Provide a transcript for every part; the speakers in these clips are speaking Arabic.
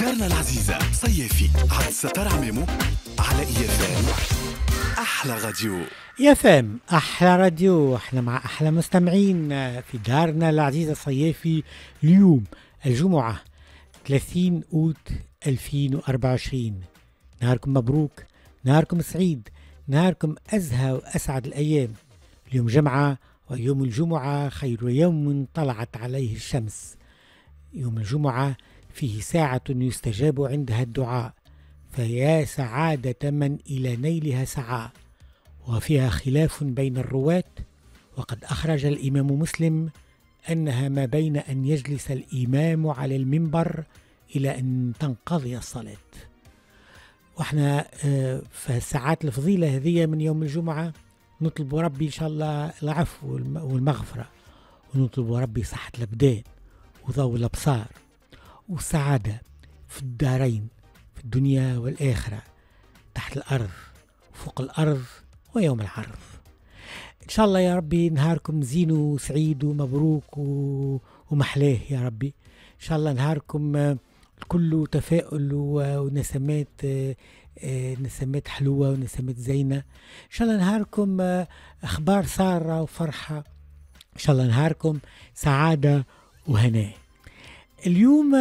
دارنا العزيزة صيفي عند ستار عمامو على إيفان أحلى راديو يا فام أحلى راديو احنا مع أحلى مستمعين في دارنا العزيزة صيفي اليوم الجمعة 30 أوت 2024 نهاركم مبروك نهاركم سعيد نهاركم أزهى وأسعد الأيام اليوم جمعة ويوم الجمعة خير يوم طلعت عليه الشمس يوم الجمعة فيه ساعة يستجاب عندها الدعاء فيا سعادة من إلى نيلها سعى وفيها خلاف بين الرواة وقد أخرج الإمام مسلم أنها ما بين أن يجلس الإمام على المنبر إلى أن تنقضي الصلاة وإحنا آه، فساعات الفضيلة هذه من يوم الجمعة نطلب ربي إن شاء الله العفو والمغفرة ونطلب ربي صحة الأبدان وضوء الأبصار وسعادة في الدارين في الدنيا والآخرة تحت الأرض وفوق الأرض ويوم العرض إن شاء الله يا ربي نهاركم زين وسعيد ومبروك ومحلاه يا ربي إن شاء الله نهاركم كله تفاؤل ونسمات آه، نسمات حلوة ونسمات زينة إن شاء الله نهاركم آه، أخبار سارة وفرحة إن شاء الله نهاركم سعادة وهناء اليوم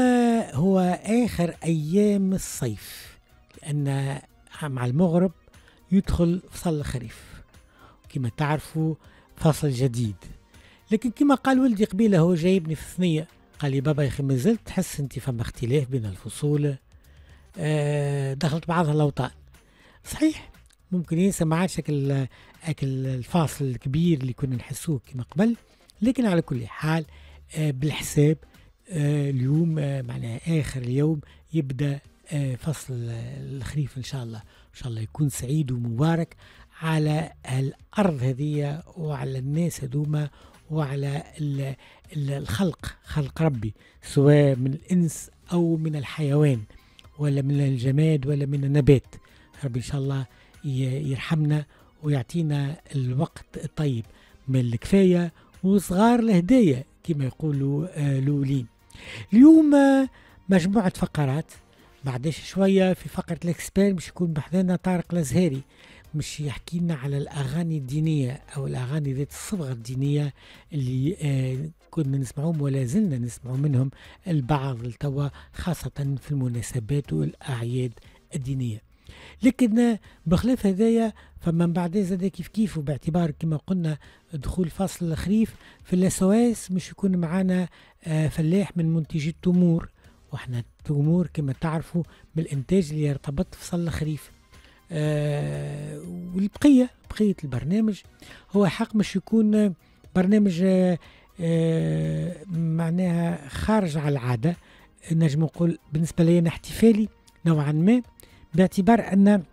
هو آخر أيام الصيف لأن مع المغرب يدخل فصل الخريف كما تعرفوا فصل جديد لكن كما قال ولدي قبيله هو جايبني في الثنية قال لي بابا يا أخي مازلت تحس أنت فما اختلاف بين الفصول آه دخلت بعضها الأوطان صحيح ممكن ينسى ما عادش الفاصل الكبير اللي كنا نحسوه كما قبل لكن على كل حال آه، بالحساب آه، اليوم آه، معناها آخر اليوم يبدأ آه، فصل الخريف إن شاء الله إن شاء الله يكون سعيد ومبارك على الأرض هذه وعلى الناس هذوما وعلى الخلق خلق ربي سواء من الإنس أو من الحيوان ولا من الجماد ولا من النبات ربي إن شاء الله يرحمنا ويعطينا الوقت الطيب من الكفاية وصغار الهدايا كما يقولوا آه، لولين اليوم آه، مجموعة فقرات بعدش شوية في فقرة الإكسبير مش يكون بحذانا طارق لزهيري مش يحكي لنا على الأغاني الدينية أو الأغاني ذات الصبغة الدينية اللي آه، كنا نسمعهم ولا زلنا نسمع منهم البعض التوى خاصة في المناسبات والأعياد الدينية لكن بخلاف هذايا فمن بعد زاد كيف كيف وباعتبار كما قلنا دخول فصل الخريف في الاسواس مش يكون معانا آه، فلاح من منتجي التمور واحنا التمور كما تعرفوا من الانتاج اللي يرتبط في فصل الخريف آه، والبقية بقية البرنامج هو حق مش يكون برنامج آه، معناها خارج على العادة نجم نقول بالنسبة لي احتفالي نوعا ما باعتبار أن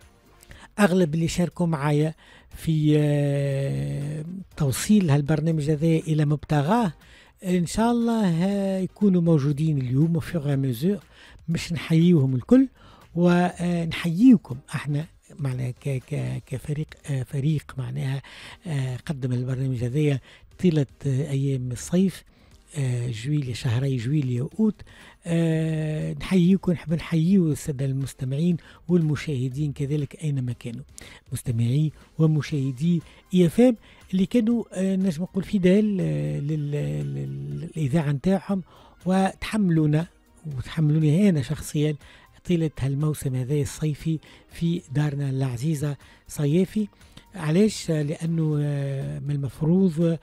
أغلب اللي شاركوا معايا في آه، توصيل هالبرنامج هذا إلى مبتغاه ان شاء الله آه، يكونوا موجودين اليوم وفي غامزور مش نحييهم الكل ونحييكم آه، احنا معنا كفريق فريق معناها قدم البرنامج هذايا طيله ايام الصيف آه، جويلي شهري جويلي اوت آه، نحييكم نحب نحييو السادة المستمعين والمشاهدين كذلك أينما كانوا مستمعي ومشاهدي إيفام اللي كانوا آه، نجم نقول فداء للإذاعة نتاعهم وتحملونا وتحملوني أنا شخصيا طيلة هالموسم هذا الصيفي في دارنا العزيزة صيافي علاش لأنه من المفروض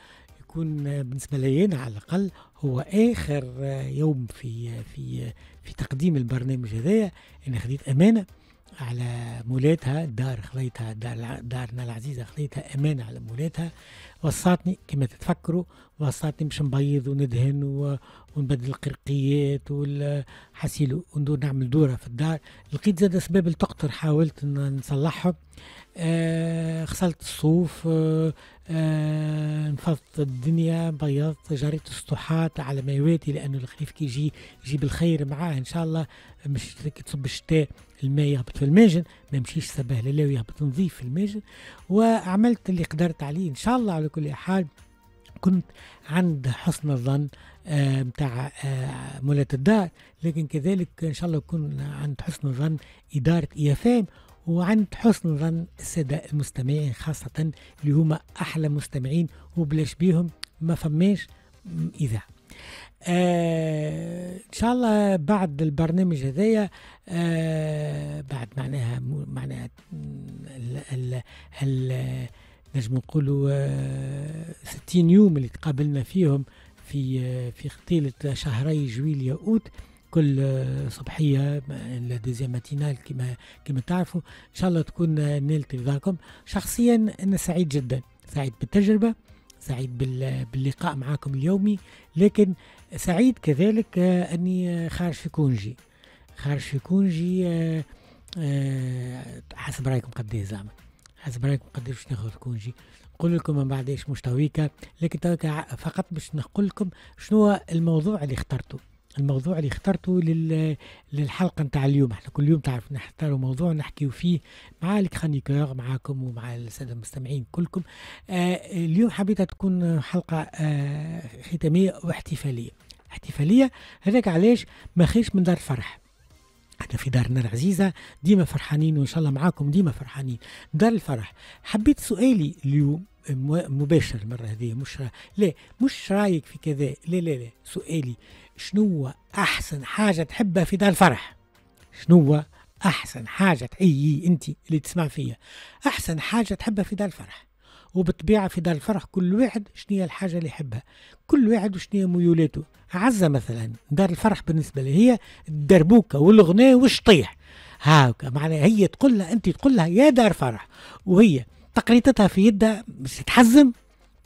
يكون بالنسبة لينا على الأقل هو آخر يوم في في في تقديم البرنامج هذايا أنا خديت أمانة على مولاتها دار خليتها دار دارنا العزيزة خليتها أمانة على مولاتها وصاتني كما تتفكروا وصاتني باش نبيض وندهن ونبدل القرقيات والحسيل وندور نعمل دورة في الدار لقيت زاد أسباب التقطر حاولت نصلحهم غسلت آه، الصوف آه، آه، نفضت الدنيا بيضت جريت السطوحات على ما يواتي لانه الخريف كي يجي يجيب الخير معاه ان شاء الله مش كي تصب الشتاء الماء يهبط في الماجن ما يمشيش سباه لا ويهبط نظيف في الماجن وعملت اللي قدرت عليه ان شاء الله على كل حال كنت عند حسن الظن نتاع مولاة الدار لكن كذلك ان شاء الله يكون عند حسن الظن اداره اي وعند حسن ظن السادة المستمعين خاصة اللي هما أحلى مستمعين وبلاش بيهم ما فماش إذاعة آه ان شاء الله بعد البرنامج هذايا آه بعد معناها معناها ال ال ال نجم نقولوا آه 60 يوم اللي تقابلنا فيهم في آه في قتيلة شهري جويليا اوت كل صبحيه لديزيام ماتينال كما كما تعرفوا ان شاء الله تكون نالت رضاكم شخصيا انا سعيد جدا سعيد بالتجربه سعيد باللقاء معاكم اليومي لكن سعيد كذلك اني خارج في كونجي خارج في كونجي آه، آه، حسب رايكم قد ايه زعما حسب رايكم قد ايش ناخذ كونجي نقول لكم من بعد ايش مشتويكا لكن فقط باش نقول لكم شنو الموضوع اللي اخترته الموضوع اللي اخترته لل... للحلقه نتاع اليوم احنا كل يوم تعرف نختاروا موضوع نحكيو فيه مع الكرانيكور معاكم ومع الساده المستمعين كلكم آه اليوم حبيتها تكون حلقه آه ختاميه واحتفاليه احتفاليه هذاك علاش ما خيش من دار فرح احنا في دارنا العزيزة ديما فرحانين وإن شاء الله معاكم ديما فرحانين دار الفرح حبيت سؤالي اليوم مباشر المرة هذه مش را... لا مش رايك في كذا لا لا لا سؤالي شنو أحسن حاجة تحبها في دار الفرح شنو أحسن حاجة أي أنت اللي تسمع فيها أحسن حاجة تحبها في دار الفرح وبالطبيعة في دار الفرح كل واحد شنية الحاجة اللي يحبها كل واحد وشنية ميولاته عزة مثلا دار الفرح بالنسبة لي هي الدربوكة والغناء والشطيح هاكا معناها هي تقول لها انت تقول لها يا دار فرح وهي تقريطتها في يدها باش تحزم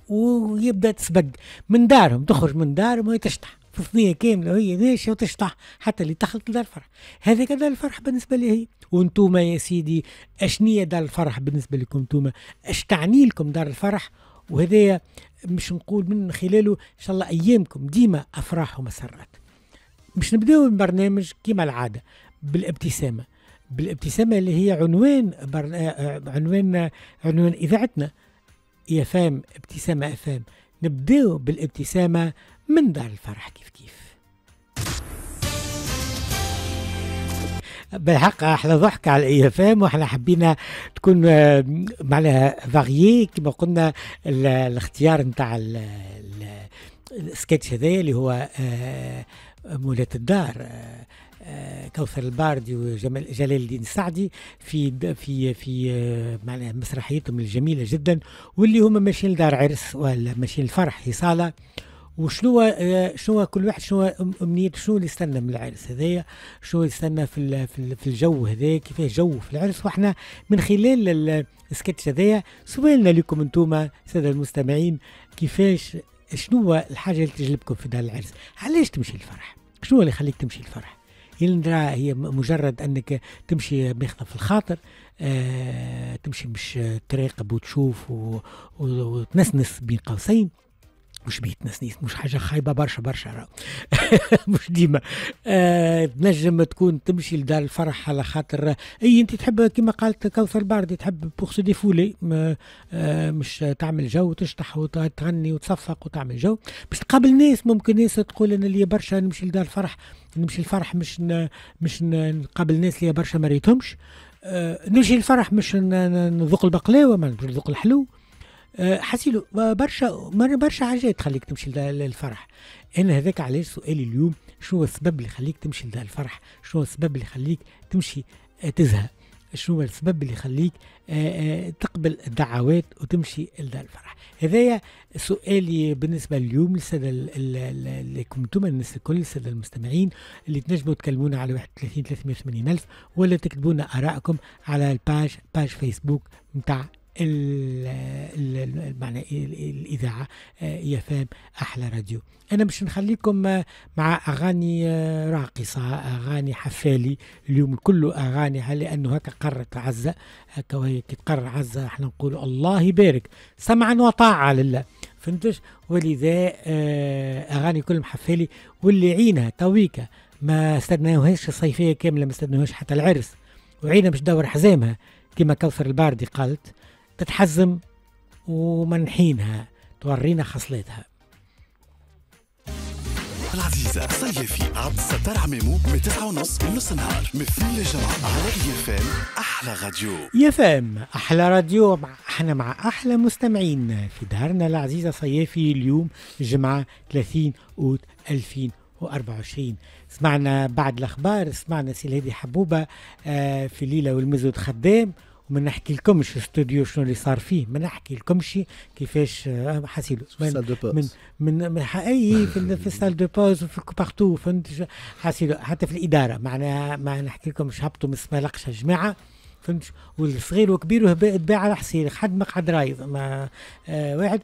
ويبدا تسبق من دارهم تخرج من دارهم وهي تشطح ثنيه كامله وهي ماشيه وتشطح حتى اللي دخلت دار الفرح هذاك دار الفرح بالنسبه لي هي وانتوما يا سيدي اشنية دار الفرح بالنسبه لكم انتوما اش تعني لكم دار الفرح وهذا مش نقول من خلاله ان شاء الله ايامكم ديما افراح ومسرات مش نبداو البرنامج كما العاده بالابتسامه بالابتسامه اللي هي عنوان برنا... آه، عنوان عنوان اذاعتنا يا فام ابتسامه افام نبداو بالابتسامه من دار الفرح كيف كيف بالحق احنا ضحك على الاي اف ام واحنا حبينا تكون آه، معناها فاريي كما قلنا الاختيار نتاع السكتش هذايا اللي هو آه، مولاة الدار آه، كوثر الباردي وجلال الدين السعدي في في في معناها مسرحيتهم الجميله جدا واللي هما ماشيين لدار عرس ولا ماشيين لفرح صاله وشنو شنو كل واحد شنو امنيته شنو اللي يستنى من العرس هذايا شنو يستنى في في الجو هذايا كيفاه جو في العرس واحنا من خلال السكتش هذايا سؤالنا لكم انتم ساده المستمعين كيفاش شنو الحاجه اللي تجلبكم في دار العرس علاش تمشي الفرح شنو اللي يخليك تمشي الفرح يلنرا هي مجرد انك تمشي بيخطف في الخاطر آه تمشي مش تراقب وتشوف وتنسنس بين قوسين مش بيتنسنيس مش حاجه خايبه برشا برشا مش ديما آه تنجم تكون تمشي لدار الفرح على خاطر اي انت تحب كما قالت كوثر باردي تحب بوغ سو ديفولي آه، مش تعمل جو وتشطح وتغني وتصفق وتعمل جو باش تقابل ناس ممكن ناس تقول انا اللي برشا نمشي لدار الفرح نمشي الفرح مش ن... مش نقابل ناس اللي برشا ما ريتهمش آه نمشي الفرح مش نذوق البقلاوه ما نذوق الحلو أه، حسيلو برشا برشا حاجات تخليك تمشي للفرح انا هذاك علاش سؤالي اليوم شنو السبب اللي يخليك تمشي للفرح الفرح شنو السبب اللي يخليك تمشي أه، تزهى شنو السبب اللي يخليك أه، تقبل الدعوات وتمشي لدار الفرح هذايا سؤالي بالنسبه اليوم للساده اللي كنتم الناس الكل الساده المستمعين اللي تنجموا تكلمونا على 31 380 الف ولا تكتبونا ارائكم على الباج باج فيسبوك نتاع معنى الإذاعة آه، يفام أحلى راديو أنا باش نخليكم آه، مع أغاني آه، راقصة أغاني حفالي اليوم كله أغاني لأنه هكا قرت عزة هكا وهي كي تقر عزة احنا نقول الله يبارك سمعا وطاعة لله فهمتش ولذا أغاني كلهم حفالي واللي عينها تويكا ما استدناوهاش الصيفية كاملة ما استدناوهاش حتى العرس وعينها باش دور حزامها كما كوثر الباردي قالت تتحزم ومنحينها تورينا خصلتها العزيزة صيفي عبد الستار عمامو من تسعة ونص نص نهار من اثنين لجمعة على يفام أحلى راديو فام أحلى راديو مع احنا مع أحلى مستمعين في دارنا العزيزة صيفي اليوم جمعة 30 أوت 2024 سمعنا بعد الأخبار سمعنا سي الهادي حبوبة آه، في ليلة والمزود خدام وما نحكي لكمش استوديو شنو اللي صار فيه ما نحكي لكمش كيفاش آه، حسيلو من من من, من اي في, في سال دو بوز وفي بارتو فهمت حسيلو حتى في الاداره معناها ما نحكي لكمش هبطوا من السمالقشه جماعه فهمت والصغير وكبير تباع على حصير حد ما قعد رايض ما آه واحد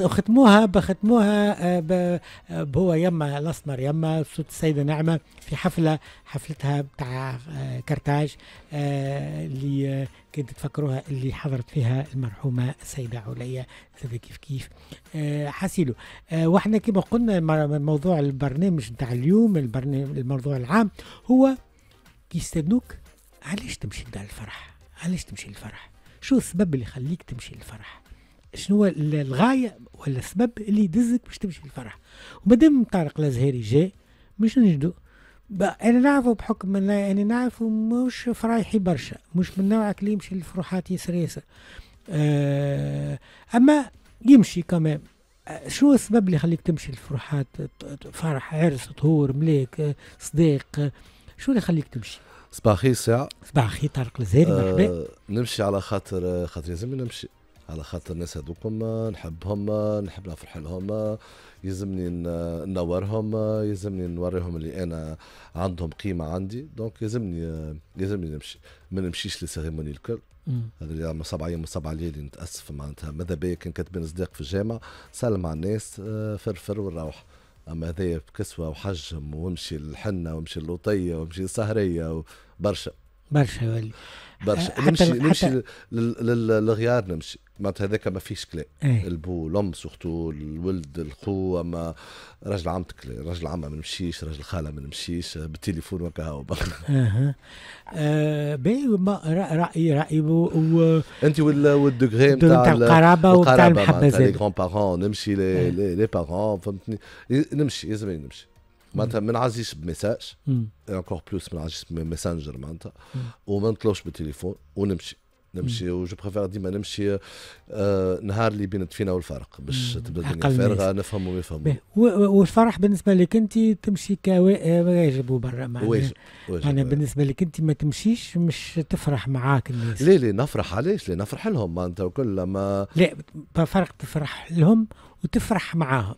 وختموها بختموها آه،, آه بهو يما الاسمر يما صوت السيده نعمه في حفله حفلتها بتاع آه كرتاج آه اللي آه، كنت تفكروها اللي حضرت فيها المرحومه السيده عليا سيدة كيف كيف آه حسيلو آه واحنا كما قلنا موضوع البرنامج نتاع اليوم البرنامج الموضوع العام هو كيستنوك علاش تمشي للفرح علاش تمشي للفرح شو السبب اللي يخليك تمشي للفرح شنو الغايه ولا السبب اللي يدزك باش تمشي للفرح ومادام طارق الازهري جاي مش نجدو انا نعرفه بحكم انا يعني نعرفه مش فرايحي برشا مش من نوعك اللي يمشي للفروحات ياسر ياسر أه اما يمشي كمان شو السبب اللي يخليك تمشي للفروحات فرح عرس طهور ملاك صديق شو اللي يخليك تمشي صباح الخير ساعة صباح الخير طارق الزهري آه، مرحبا نمشي على خاطر خاطر يلزمني نمشي على خاطر الناس هذوكم نحبهم نحب نفرح لهم يلزمني نورهم يلزمني نوريهم اللي انا عندهم قيمه عندي دونك يلزمني يلزمني نمشي ما نمشيش لسيريموني الكل هذا اللي عمره سبعة ايام وسبعة ليالي نتاسف معناتها ماذا بيا كان كاتبين صداق في الجامع سلم على الناس آه، فرفر ونروح اما هذايا بكسوه وحجم وامشي للحنه وامشي للوطيه وامشي للسهريه برشا برشا يولي برشا نمشي حتى نمشي للغيار نمشي معناتها هذاك ما فيش كلام ايه. البو الام سورتو الولد الخو اما راجل عمتك راجل عمه ما نمشيش راجل خاله ما نمشيش بالتليفون وكا اها آه رايي رايي و... انت والدوغري نتاع القرابه وتاع المحبذات لي بارون نمشي لي إيه. بارون فهمتني نمشي لازم نمشي معناتها ما نعزيش بميساج انكور بلوس ما نعزيش بميسنجر معناتها وما نطلوش بالتليفون ونمشي نمشي وجو بريفير ديما نمشي آه، نهار اللي بين فينا والفرق باش تبدا الدنيا فارغه نفهموا ويفهموا والفرح بالنسبه لك انت تمشي كواجب آه، وبرا معناها واجب معناها بالنسبه لك انت ما تمشيش مش تفرح معاك الناس ليه ليه نفرح علاش ليه نفرح لهم معناتها وكل ما لا فرق تفرح لهم وتفرح معاهم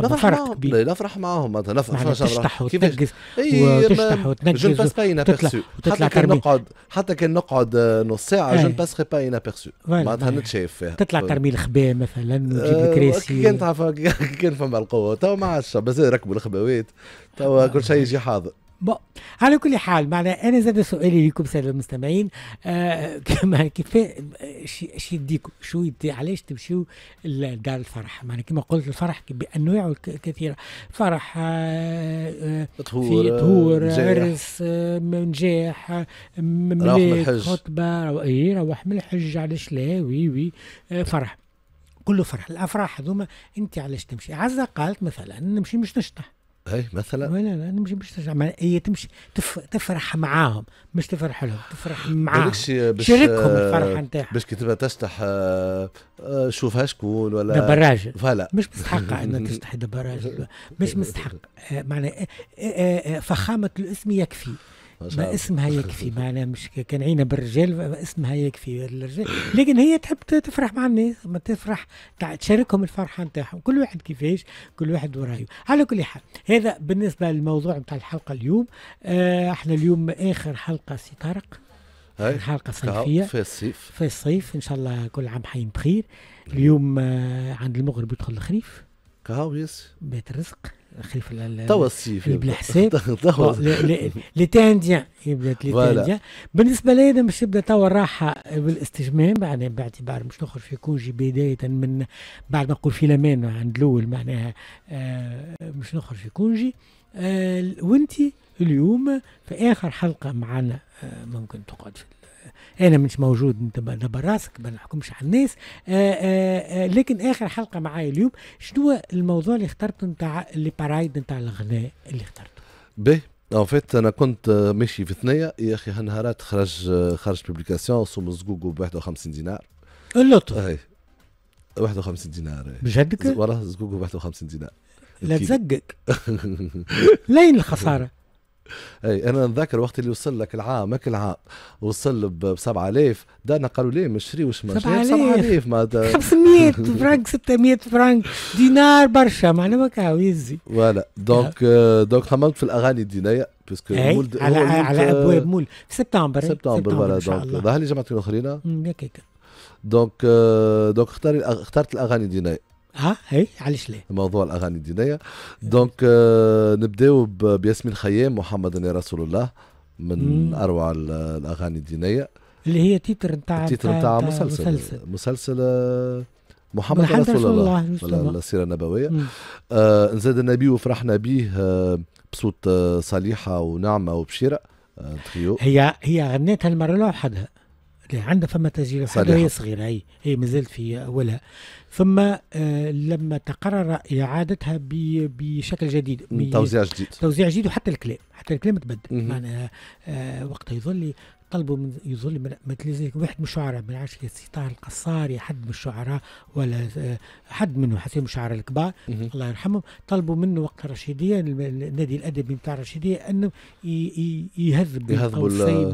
نفرح معهم نفرح معاهم مثلا نفرح معاهم تشتح وتنقز وتشتح وتنقز جون باس با انابيرسو حتى كان نقعد حتى كان نقعد آه، نص ساعه جو باسخي با انابيرسو معناتها إيه. نتشاف فيها تطلع ترمي الخبايه مثلا وتجيب آه، الكراسي كان كان فما القوه تو ما عادش بس ركبوا الخباوات تو كل شيء يجي حاضر بقى. على كل حال معنا انا زاد سؤالي لكم ساده المستمعين آه كيف شي يديكم شو يدي علاش تمشيو لدار الفرح معنا كما قلت الفرح بانواعه الكثيره فرح آه, آه، طهور طهور عرس آه، نجاح آه، خطبه روح من الحج علاش لا وي وي فرح كله فرح الافراح هذوما انت علاش تمشي عزه قالت مثلا نمشي مش نشطح اي مثلا لا لا مش مش تشجع معناها هي تمشي تف تفرح معاهم مش تفرح لهم تفرح معاهم شاركهم الفرحه آه، نتاعها باش كي تبقى تشتح آه، آه، شوفها شكون ولا راجل فلا مش مستحقه انها تشتح دبراج مش مستحق معناها فخامه الاسم يكفي ما اسمها يكفي معنا مش كان عينا بالرجال اسمها يكفي الرجال لكن هي تحب تفرح مع الناس ما تفرح تشاركهم الفرحه نتاعهم كل واحد كيفاش كل واحد ورايه على كل حال هذا بالنسبه للموضوع نتاع الحلقه اليوم آه احنا اليوم اخر حلقه سي طارق حلقه صيفيه في الصيف في الصيف ان شاء الله كل عام حين بخير اليوم آه عند المغرب يدخل الخريف كهو يس بيت رزق خلف التوصيف اللي بلا حساب بدات لي لتانديان بالنسبه لي انا باش نبدا توا الراحه بالاستجمام معناها باعتبار باش نخرج في كونجي بدايه من بعد ما نقول في لامان عند الاول معناها باش آه، نخرج في كونجي آه، وانت اليوم في اخر حلقه معنا آه، ممكن تقعد في انا مش موجود انت براسك ما نحكمش على الناس آآ آه، آآ آه، آه، لكن اخر حلقه معايا اليوم شنو الموضوع اللي اخترته نتاع اللي بارايد نتاع الغناء اللي اخترته به ان فيت انا كنت ماشي في ثنيه يا اخي هالنهارات خرج خرج بوبليكاسيون سوم زقوق ب 51 دينار اللطف 51 دينار بجدك؟ وراه زقوق ب 51 دينار لا تزقك لين الخساره اي انا نذكر وقت اللي وصل لك العام هاك العام وصل ب 7000 دانا قالوا ليه ما نشريوش ما 7000 معناتها 500 فرانك 600 فرانك دينار برشا معناها كاو يزي فوالا دونك آه، دونك خممت في الاغاني الدينيه باسكو إيه، مولد على على ابواب مول في سبتمبر إيه؟ سبتمبر فوالا دونك ظهر لي جمعتين اخرين دونك آه، دونك اختاري اخترت الاغاني الدينيه اه اي علاش ليه موضوع الاغاني الدينيه دونك آه نبداو بياسمين خيام محمد رسول الله من مم. اروع الاغاني الدينيه اللي هي تيتر نتاع تيتر نتاع مسلسل مسلسل, مسلسل آه، محمد رسول, رسول الله, الله. السيره النبويه آه زاد النبي وفرحنا به آه، بصوت آه، صالحه صليحه ونعمه وبشيره تريو هي هي غنتها المره الاولى وحدها عندها فما تسجيل هي صغيره هي هي مازالت في اولها ثم آه، لما تقرر اعادتها بشكل جديد توزيع جديد توزيع جديد وحتى الكلام حتى الكلام تبدل معناها آه، وقتها يظل طلبوا من يظل مثل مجلس واحد من الشعراء من عاش طاهر القصاري حد من الشعراء ولا آه، حد منهم حسين من الشعراء الكبار الله يرحمهم طلبوا منه وقت الرشيديه النادي الادبي بتاع الرشيديه انه يهذب يهذبوا قوسين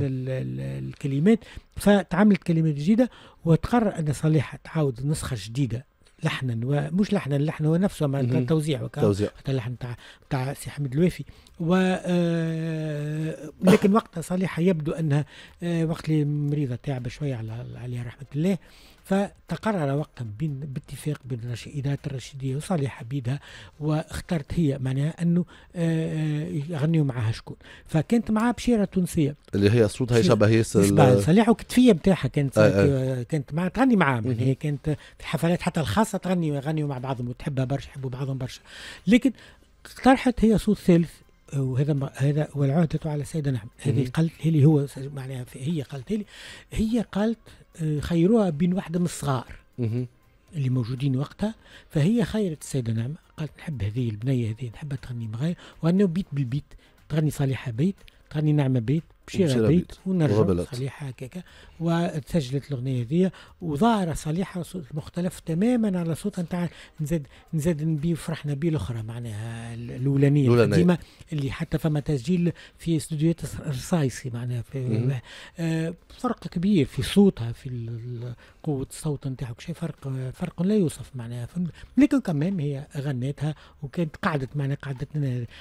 الكلمات فتعملت كلمات جديده وتقرر ان صالح تعاود نسخه جديده لحنا ومش لحنا اللحن هو نفسه معناتها توزيع توزيع حتى اللحن تاع تاع سي حمد الوافي و آه، لكن وقتها صالحه يبدو انها آه، وقت اللي مريضه تعب شويه على عليها رحمه الله فتقرر وقتا باتفاق بين الرشيدات الرشيدية وصالح حبيدها واختارت هي معناها أنه آه، آه، يغنيوا معها شكون فكانت معها بشيرة تونسية اللي هي صوتها شبه ياسر صالح وكتفيه بتاعها كانت آه، كانت معها تغني معها هي كانت في الحفلات حتى الخاصة تغني يغنيوا مع بعضهم وتحبها برشا يحبوا بعضهم برشا لكن اقترحت هي صوت ثالث وهذا هذا والعهدة على سيدنا أحمد هذه قالت لي هو معناها هي قالت لي هي قالت آه، خيروها بين واحدة من الصغار اللي موجودين وقتها فهي خيرت السيدة نعمة قالت نحب هذه البنية هذه نحبها تغني معايا وأنه بيت بالبيت تغني صالحة بيت تغني نعمة بيت مشينا بيت ونرجع صليحة هكاكا وتسجلت الأغنية هذيا وظاهرة صليحة مختلف تماما على صوتها نتاع نزاد نزاد نبي فرحنا بيه الأخرى معناها الأولانية القديمة اللي حتى فما تسجيل في استوديوهات الرصايصي معناها في آه فرق كبير في صوتها في قوة الصوت نتاعها شيء فرق فرق لا يوصف معناها لكن كمان هي غنتها وكانت قعدت معناها قعدت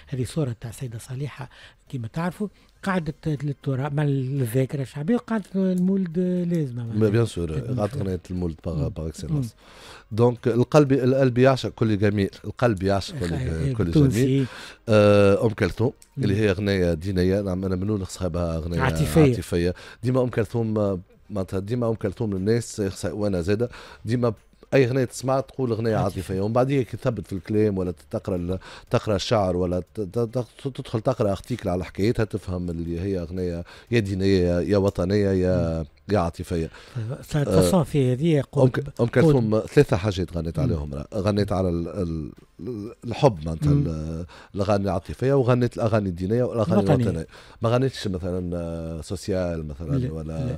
هذه صورة تاع السيدة صالحة كما تعرفوا قاعدة للتراب مال الذاكرة الشعبية وقاعدة المولد لازمة بيان سور غنية المولد باغ اكسلونس دونك القلب القلب يعشق كل جميل القلب يعشق كل, كل جميل آه، ام كلثوم اللي هي غنية دينية نعم انا منو نخصها غنية عاطفية عاطفية ديما ام كلثوم معناتها ديما ام كلثوم الناس وانا زاده ديما اي اغنيه تسمع تقول اغنيه عاطفية ومن بعد كي تثبت في الكلام ولا تقرا تقرا الشعر ولا تدخل تقرا ارتيكل على حكايتها تفهم اللي هي اغنيه يا دينية يا وطنية يا يا عاطفية آه، فصافي في هذه ام كلثوم ثلاثة حاجات غنيت عليهم غنيت على الحب معناتها الاغاني العاطفية وغنيت الاغاني الدينية والاغاني الوطنية ما غنيتش مثلا آه، سوسيال مثلا ولا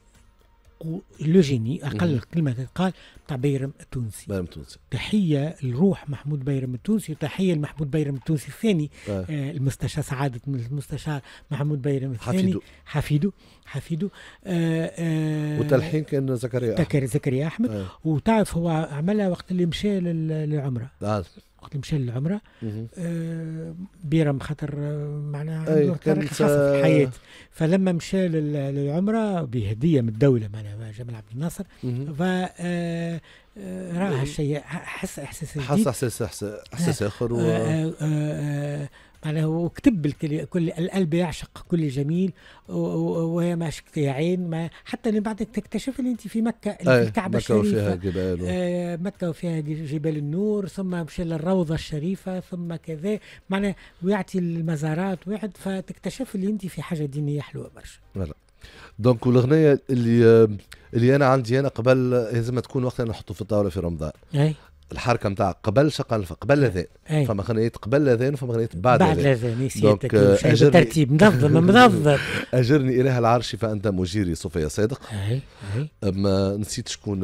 لو جيني اقل كلمه تتقال تاع بيرم التونسي بيرم التونسي تحيه لروح محمود بيرم التونسي وتحيه لمحمود بيرم التونسي الثاني آه. آه المستشار سعاده من المستشار محمود بيرم الثاني حفيده حفيده حفيده آه آه كان زكريا احمد زكريا احمد آه. وتعرف هو عملها وقت اللي مشى للعمره آه. وقت اللي مشى للعمره آه بيرم خاطر آه، معناها عنده تاريخ خاص في الحياه فلما مشى للعمره بهديه من الدوله معناها جمال عبد الناصر ف راه هالشيء آه، حس احساس حس احساس احساس اخر و... آه، معناها وكتب كل القلب يعشق كل جميل وهي ما شكت يا عين ما حتى اللي بعدك تكتشف اللي انت في مكه اللي في إيه، الكعبه مكه وفيها جبال آه مكه وفيها جبال النور ثم مشي للروضه الشريفه ثم كذا معناها ويعطي المزارات ويعد فتكتشف اللي انت في حاجه دينيه حلوه برشا دونك والاغنيه اللي اللي انا عندي انا قبل لازم تكون وقتها نحطه في الطاوله في رمضان أي. الحركه نتاع قبل شق الف قبل إيه. الاذان إيه. فما خنايات قبل الاذان وفما خنايات بعد الاذان بعد الاذان إيه، سيادتك ترتيب منظم منظم اجرني اله العرش فانت مجيري صوفيا صادق أي. أي. ما نسيت شكون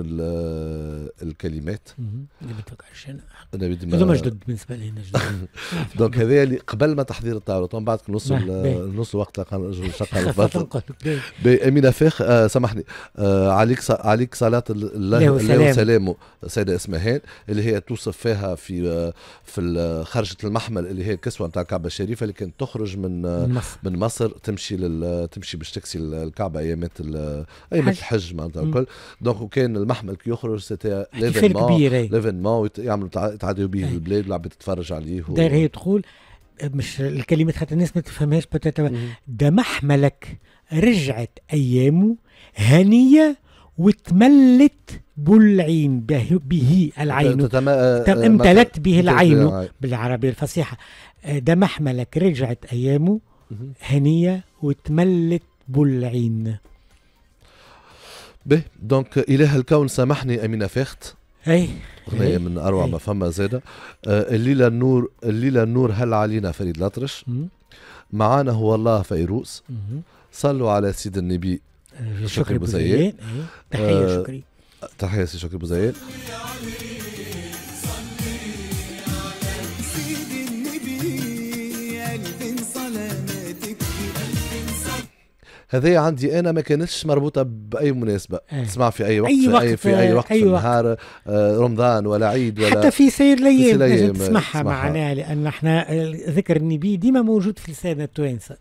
الكلمات اللي ما انا هذوما جدد بالنسبه لي انا جدد دونك هذايا اللي قبل ما تحضير التعارض ومن بعد نوصل نوصل وقت شق الف امينه فاخ آه، سامحني آه، عليك عليك صلاه الله وسلامه سيده اسمهان اللي هي توصف فيها في في خرجة المحمل اللي هي الكسوة نتاع الكعبة الشريفة اللي كانت تخرج من مصر. من مصر تمشي لل... تمشي باش تكسي الكعبة ايامات ال... ايامات الحج معناتها الكل دونك وكان المحمل كي يخرج سيتي ليفينمون ليفينمون يعملوا يتعادوا به البلاد والعباد تتفرج عليه و... داير هي تقول مش الكلمات خاطر الناس ما تفهمهاش ده محملك رجعت ايامه هنيه وتملت بلعين به, به العين آه، آه، امتلت به العين آه، بالعربية الفصيحة ده محملك رجعت أيامه هنية وتملت بلعين به دونك إله الكون سامحني أمينة فخت اي اغنية من اروع ما فما زادة الليلة النور الليلة النور هل علينا فريد الأطرش معانا هو الله فيروز صلوا على سيد النبي شكري بوزيان تحية شكري تحية سي شاكر بوزيل هذه عندي انا ما كانتش مربوطه باي مناسبه آه. تسمع في اي وقت أي في اي في اي وقت أي في النهار آه، رمضان ولا عيد ولا حتى في سير الايام تسمعها, تسمعها معناها لان احنا آه، ذكر النبي ديما موجود في لسان التوانسه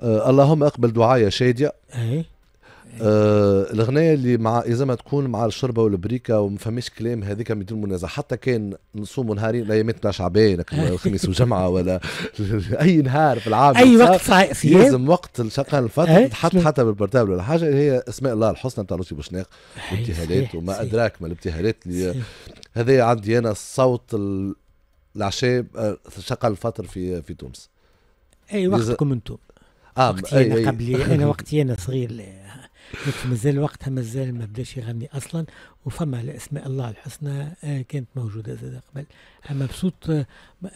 آه اللهم اقبل دعايا شاديه آه. آه الغنايه اللي مع ما تكون مع الشربه والبريكه وما فماش كلام هذيك يدير منازع حتى كان نصوموا نهارين الايامات نتاع شعبان الخميس وجمعه ولا اي نهار في العام اي وقت صحيح لازم وقت الشقه الفتره إيه، تحط حتى بالبرتابل ولا حاجه هي اسماء الله الحسنى نتاع لوسي بوشناق إيه، الابتهالات وما ادراك ما الابتهالات اللي هذايا عندي انا صوت العشاء آه، شقه الفطر في في تونس اي وقتكم انتم اه وقتي انا قبل انا وقتي انا صغير لكن مازال وقتها مازال ما بداش يغني اصلا وفما الاسماء الله الحسنى آه، كانت موجوده زاد قبل اما بصوت آه،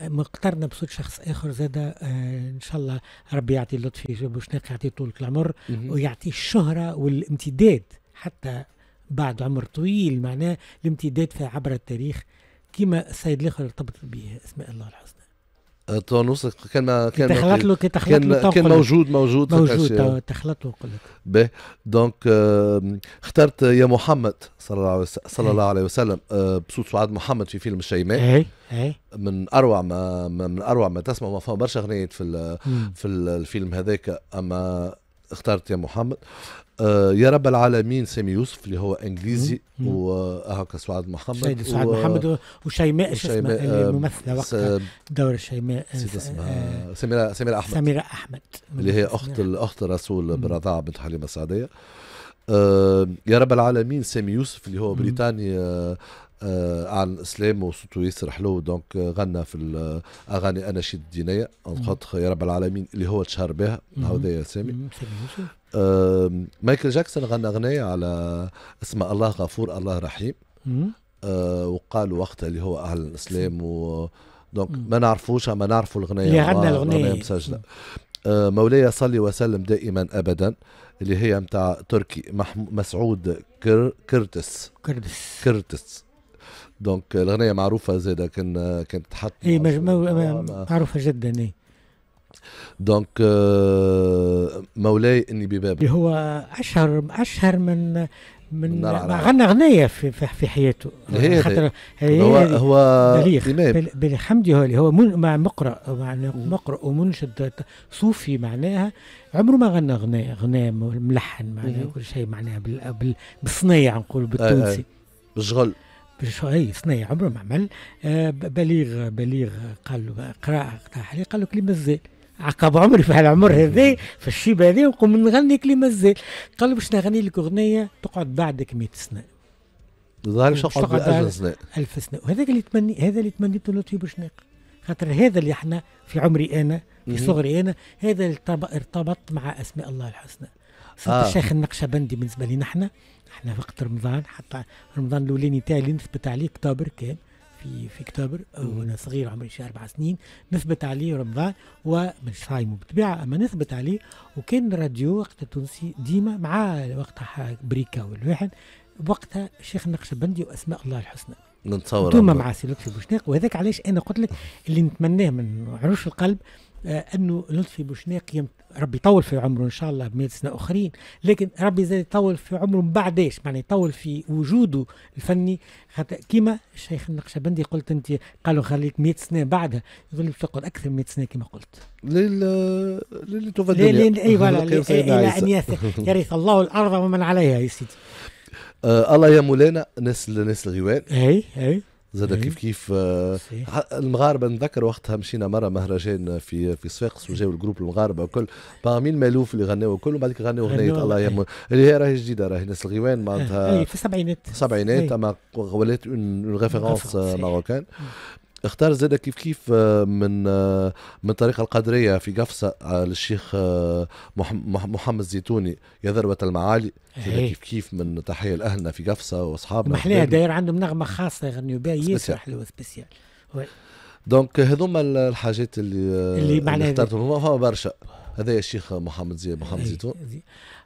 مقترنه بصوت شخص اخر زاد آه، ان شاء الله ربي يعطي لطفي بوشناق يعطيه طول العمر ويعطيه الشهره والامتداد حتى بعد عمر طويل معناه الامتداد في عبر التاريخ كما السيد الاخر ارتبط به اسماء الله الحسنى تونس كان كان تخلط له كي تخلط له كان موجود موجود موجود تخلط له قلت به دونك اخترت يا محمد صلى الله عليه وسلم صلى الله عليه وسلم آه، بصوت سعاد محمد في فيلم الشيماء إيه، إيه. من اروع ما من اروع ما تسمع ما فما برشا غنيت في في الفيلم هذاك اما اخترت يا محمد آه، يا رب العالمين سامي يوسف اللي هو انجليزي وهكا سعاد محمد سعاد و... محمد وشيماء شو اسمها الممثله آه، وقتها دور شيماء آه، اسمها سميره سميره احمد سميره احمد اللي هي اخت الاخت الرسول برضاعه بنت حليمه السعديه يا رب العالمين سامي يوسف اللي هو بريطاني آه، عن الاسلام وصوته ياسر حلو دونك آه، غنى في الاغاني آه، اناشيد الدينيه انخط يا رب العالمين اللي هو تشهر بها هذا يا سامي مايكل جاكسون غنى اغنيه على اسمها الله غفور الله رحيم وقالوا وقتها اللي هو اهل الاسلام و دونك ما نعرفوش ما نعرفوا الاغنيه اللي غنى الاغنيه مسجله مولاي صلي وسلم دائما ابدا اللي هي نتاع تركي مسعود كر... كرتس كرتس كرتس دونك الاغنيه معروفه زاده كان كانت تحط اي معروفه جدا اي دونك آه، مولاي اني ببابك هو اشهر اشهر من من غنى غنية في في حياته خاطر هو هو بلي حمدي هو اللي هو مع مقرأ مع مقرأ ومنشد صوفي معناها عمره ما غنى غناء غناء ملحن معناها كل شيء معناها بالصنيع نقول آه، آه. بالتونسي بالشغل اي صنايعي عمره ما عمل آه، بليغ بليغ قال له قرا اقترح عليه قال له كلمه مازال عقب عمري في هالعمر هذا في الشيبه هذه ونقوم نغني كلمه مازال قال له باش نغني لك اغنيه تقعد بعدك 100 سنه ظهر تقعد ألف سنة 1000 سنة وهذاك اللي تمني هذا اللي تمنيته لطفي بوشناق خاطر هذا اللي احنا في عمري أنا في صغري أنا هذا اللي ارتبط مع أسماء الله الحسنى صوت آه. الشيخ النقشبندي بالنسبة لنا احنا احنا وقت رمضان حتى رمضان الاولاني تاعي اللي نثبت عليه اكتوبر كان في في اكتوبر وانا صغير عمري شي اربع سنين نثبت عليه رمضان ومش صايمه بالطبيعه اما نثبت عليه وكان الراديو وقت التونسي ديما مع وقتها بريكا والواحد وقتها الشيخ النقشبندي واسماء الله الحسنى نتصور ديما مع سي لطفي بوشناق وهذاك علاش انا قلت لك اللي نتمناه من عروش القلب آه انه لطفي بوشناق ربي يطول في عمره ان شاء الله 100 سنه اخرين لكن ربي زاد يطول في عمره من بعد ايش معناه يطول في وجوده الفني خاطر كيما الشيخ النقشبندي قلت انت قالوا خليك 100 سنه بعدها يقول لي تقعد اكثر من 100 سنه كما قلت لل لل اي فوالا الى ان يرث الله الارض ومن عليها يا سيدي آه الله يا مولانا ناس ناس الغيوان اي اي زاد إيه. كيف كيف آه، المغاربه نذكر وقتها مشينا مره مهرجان في في صفاقس وجاو الجروب المغاربه وكل بامين مالوف اللي غناو الكل ومن بعد غناو اغنيه الله يهمه اللي هي راهي جديده راهي ناس الغيوان معناتها إيه، إيه، في السبعينات السبعينات اما ولات اون ريفيرونس ماروكان اختار زاد كيف كيف آه، من آه، من طريقة القدرية في قفصة آه، للشيخ محمد الزيتوني يا ذروة المعالي إيه. كيف كيف من تحية لأهلنا في قفصة وأصحابنا محلاها داير عندهم نغمة خاصة يغنيوا بها ياسر حلوة سبيسيال دونك هذوما الحاجات اللي اللي, اللي اخترتهم هما برشا هذا يا شيخ محمد إيه، زي محمد زيتون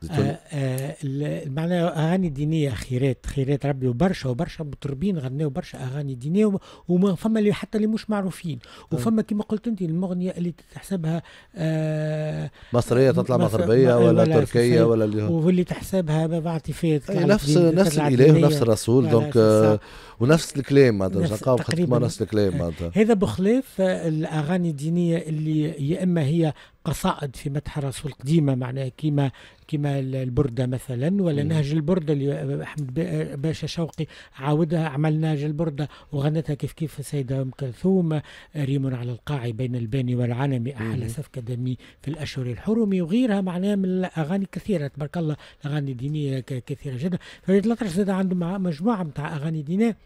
زيتون آه، آه، المعنى اغاني دينيه خيرات خيرات ربي وبرشا وبرشا مطربين غناوا برشا اغاني دينيه وما فما اللي حتى اللي مش معروفين آه. وفما كما قلت انت المغنيه اللي تحسبها آه مصريه تطلع مغربيه ولا, تركيه ولا واللي تحسبها بعاطفيه نفس نفس الاله ونفس الرسول دونك ونفس الكلام معناتها نفس الكلام هذا بخلاف الاغاني الدينيه اللي يا اما هي قصائد في مدح رسول قديمة معناها كيما كيما البردة مثلا ولا نهج البردة اللي أحمد باشا شوقي عاودها عمل نهج البردة وغنتها كيف كيف السيدة أم كلثوم ريم على القاع بين الباني والعنم أحلى سفك دمي في الأشهر الحرم وغيرها معناها من الأغاني كثيرة تبارك الله أغاني دينية كثيرة جدا فريد الأطرش زاد عنده مجموعة متاع أغاني دينية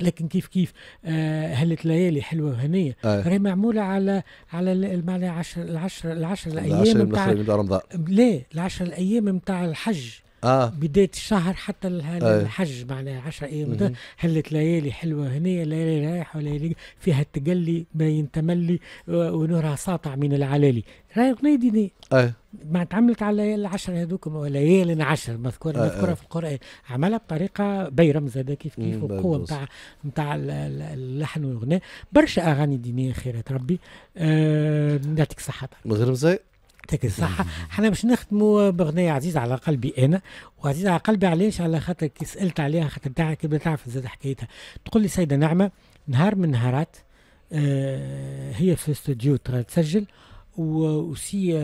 لكن كيف كيف آه هلت ليالي حلوه وهنيه آه. راهي معموله على على المعنى العشر العشر العشر الايام نتاع رمضان لا العشر الايام نتاع الحج آه. بداية الشهر حتى آه. الحج آه. معناها 10 أيام هلت ليالي حلوة هنية ليالي رايحة وليالي فيها التجلي ما ينتملي ونورها ساطع من العلالي راهي أغنية دينية آه. ما تعملت على العشر هذوك ليالي العشر مذكوره آه مذكوره آه. في القران عملها بطريقه بيرم هذا كيف كيف وقوة نتاع نتاع اللحن والغناء برشا اغاني دينيه خيرات ربي آه يعطيك الصحه من غير يعطيك الصحة احنا باش نختموا بغنية عزيزة على قلبي أنا وعزيزة على قلبي علاش على خاطر كي سألت عليها خاطر تعرف كيف تعرف زاد حكايتها تقول لي سيدة نعمة نهار من نهارات آه هي في الاستوديو تسجل وسي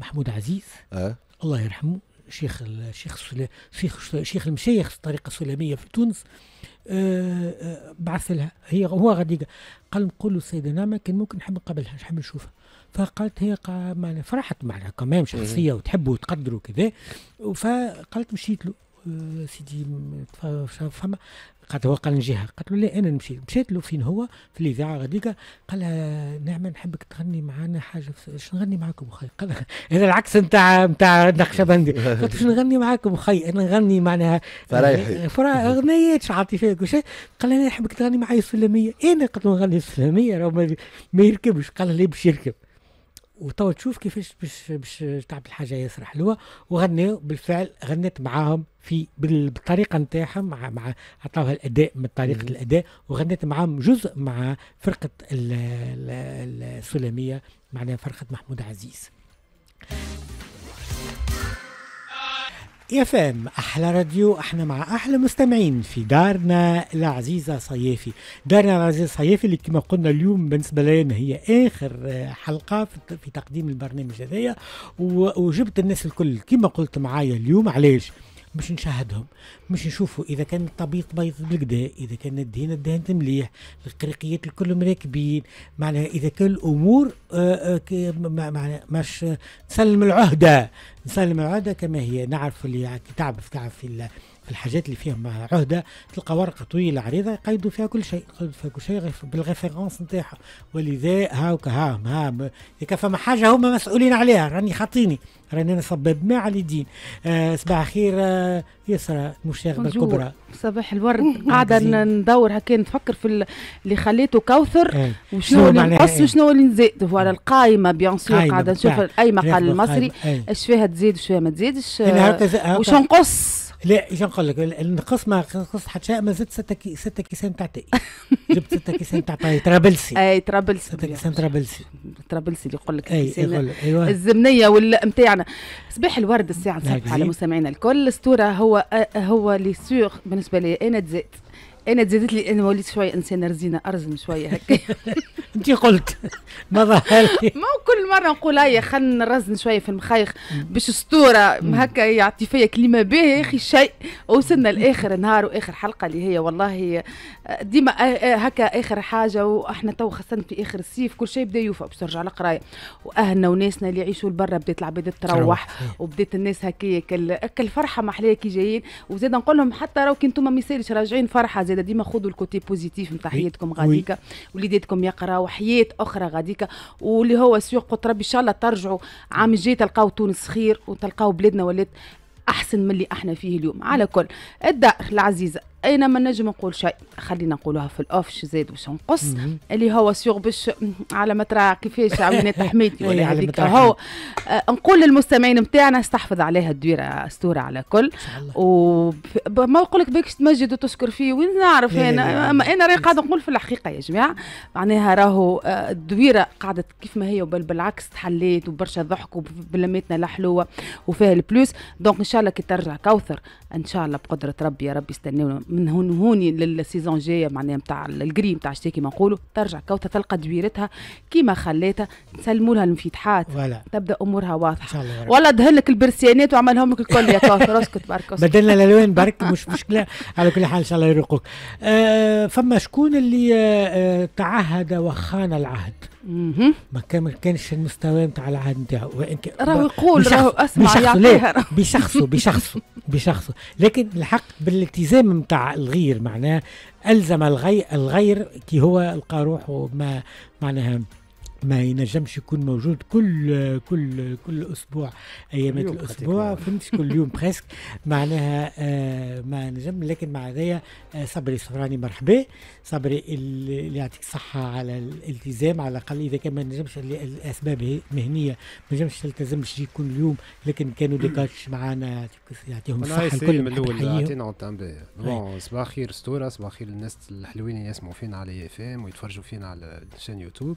محمود عزيز أه؟ الله يرحمه شيخ الشيخ شيخ شيخ المشايخ في الطريقه السلميه في تونس آه، آه، بعث لها هي هو غادي قال نقول له السيده نعمه كان ممكن نحب نقابلها نحب نشوفها فقالت هي معنا فرحت معنا كمان شخصيه وتحبه وتقدره وكذا فقالت مشيت له آه، سيدي فما قالت هو قال نجيها قالت له لا انا نمشي مشيت له فين هو في الاذاعه غاديكا قال لها نعمه نحبك تغني معنا حاجه شنو نغني معاكم خي قال هذا العكس نتاع نتاع نقشبندي قالت شنو نغني معاكم خي انا نغني معناها فرايحي اغنيات عاطفيه كل شيء قال انا نحبك تغني معايا السلميه إيه، انا قلت له نغني السلميه راه ما يركبش قال لي باش يركب وتوا تشوف كيفاش باش باش تعبد حاجه ياسر حلوه وغنيو بالفعل غنيت معاهم في بالطريقه نتاعهم مع مع عطاوها الاداء من طريقه الاداء وغنيت معاهم جزء مع فرقه السلميه معناها فرقه محمود عزيز اف ام احلى راديو احنا مع احلى مستمعين في دارنا العزيزه صيافي دارنا العزيزه صيافي اللي كما قلنا اليوم بالنسبه لنا هي اخر حلقه في تقديم البرنامج هذايا وجبت الناس الكل كما قلت معايا اليوم علاش باش نشاهدهم باش نشوفوا اذا كان الطبيط بيض بالكدا اذا كان الدهن دهنت مليح القريقيات الكل مراكبين معناها اذا كان الامور آه، آه، معناها مش نسلم العهده نسلم العهده كما هي نعرف اللي تعب تعرف في في الحاجات اللي فيهم عهده تلقى ورقه طويله عريضه يقيدوا فيها كل شيء يقيدوا فيها كل شيء بالغيفيرونس نتاعها ولذا هاوك ها ها ها فما حاجه هما مسؤولين عليها راني خاطيني راني انا صباب ما علي دين آه صباح الخير آه يسرى مشاغبه الكبرى صباح الورد قاعده ندور هكا نفكر في اللي خليته كوثر إيه. وشنو اللي نقص وشنو إيه؟ اللي نزيد فوالا إيه. القايمه بيان سور قاعده نشوف اي مقال المصري اش فيها تزيد وش فيها ما تزيدش وش نقص لا ايش نقول لك النقص ما نقص حتى شيء ما زدت ستة كي ستة كيسان تاع تاي جبت ستة كيسان تاع تاي ترابلسي اي ترابلسي ستة كيسان ترابلسي ترابلسي اللي يقول لك اي يقول ايوه الزمنيه والمتاعنا صباح الورد الساعه نصبح على مستمعينا الكل الاسطوره هو هو لي سور بالنسبه لي انا تزيد انا تزادت لي انا وليت شويه انسانه رزينه ارزم شويه هكا انت قلت ما ظهر ما كل مره نقول هيا خلينا نرزن شويه في المخايخ باش اسطوره هكا يعطي فيا كلمه باهيه يا اخي شيء وصلنا لاخر نهار واخر حلقه اللي هي والله آه، ديما آه، آه، هكا اخر حاجه واحنا تو خاصه في اخر الصيف كل شيء بدا يوفى باش ترجع القرايه واهلنا وناسنا اللي يعيشوا لبرا بدات العباد تروح وبدات الناس هكا الفرحه محليه كي جايين وزاد نقول لهم حتى راو كي انتم ما يسالش راجعين فرحه زاده ديما خذوا الكوتي بوزيتيف نتاع حياتكم غاديكا وليداتكم يقراوا حياه اخرى غاديكا واللي هو سيغ قلت ربي ان شاء الله ترجعوا عام الجاي تلقاو تونس خير وتلقاو بلادنا ولات احسن من اللي احنا فيه اليوم على كل الدار العزيزه انا ما نجم نقول شيء خلينا نقولوها في الاوف زاد باش نقص اللي هو سيغ باش على ما ترى كيفاش عوينات حميتي ولا هذيك هو آه، نقول للمستمعين نتاعنا استحفظ عليها الدويره استوره على كل وما نقول لك باش تمجد وتشكر فيه وين نعرف انا إيه، إيه، إيه. اما انا راهي قاعده نقول في الحقيقه يا جماعه معناها راهو آه، الدويره قعدت كيف ما هي وبل بالعكس تحليت وبرشا ضحك وبلمتنا الحلوه وفيها البلوس دونك ان شاء الله كي ترجع كوثر ان شاء الله بقدره ربي يا ربي استنونا من هون هوني للسيزون جايه معناها نتاع القري نتاع الشتاء كيما نقولوا ترجع كوتا تلقى دويرتها كيما خلاتها تسلموا لها المفيتحات تبدا امورها واضحه ان شاء الله والله دهن لك البرسيانات وعملهم لك الكل يا كوثر اسكت برك بدلنا الالوان برك مش مشكله على كل حال ان شاء الله يرقوك آه فما شكون اللي آه, آه، تعهد وخان العهد ما كان ما كانش المستوى نتاع العهد نتاعو راهو يقول راهو اسمع بشخصه بشخصه بشخصه بشخصه لكن الحق بالالتزام نتاع الغير معناه الزم الغير الغير كي هو لقى روحه ما معناها ما ينجمش يكون موجود كل كل كل اسبوع ايامات الاسبوع فهمت كل يوم بريسك معناها آه، ما نجم لكن مع ذي آه، صبري صبراني مرحبا صبري اللي يعطيك الصحه على الالتزام على الاقل اذا كان ما نجمش لاسباب مهنيه ما نجمش تلتزمش باش يكون اليوم لكن كانوا ديكاتش معانا يعطيهم الصحه الكل من الاول اعطينا بون صباح الخير ستوره صباح الخير الناس الحلوين اللي يسمعوا فينا على اف ام ويتفرجوا فينا على شان يوتيوب